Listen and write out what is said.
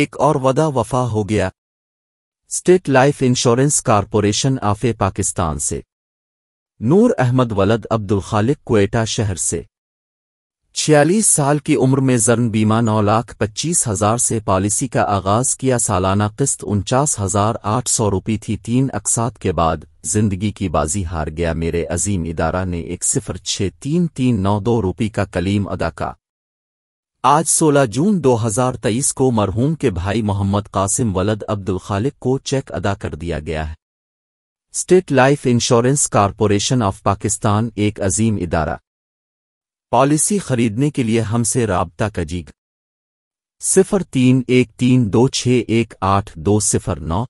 एक और वदा वफा हो गया state life insurance corporation of Pakistan से नूर अहमद वलद अब्दुल खालिक कोएटा शहर से छियालीस साल की उम्र में जर्न बीमा नौ लाख पच्चीस हजार से पॉलिसी का आगाज किया सालाना किस्त उनचास हजार आठ सौ रुपये थी तीन अकसात के बाद जिंदगी की बाजी हार गया मेरे अजीम इदारा ने एक सिफर छह तीन तीन नौ दो रुपये का कलीम अदा का आज 16 जून 2023 को मरहूम के भाई मोहम्मद कासिम वलद अब्दुल खालिक को चेक अदा कर दिया गया है state life insurance corporation of Pakistan एक अजीम इदारा पॉलिसी खरीदने के लिए हमसे रबता कजीग सिफर तीन एक तीन दो छः एक आठ दो सिफर नौ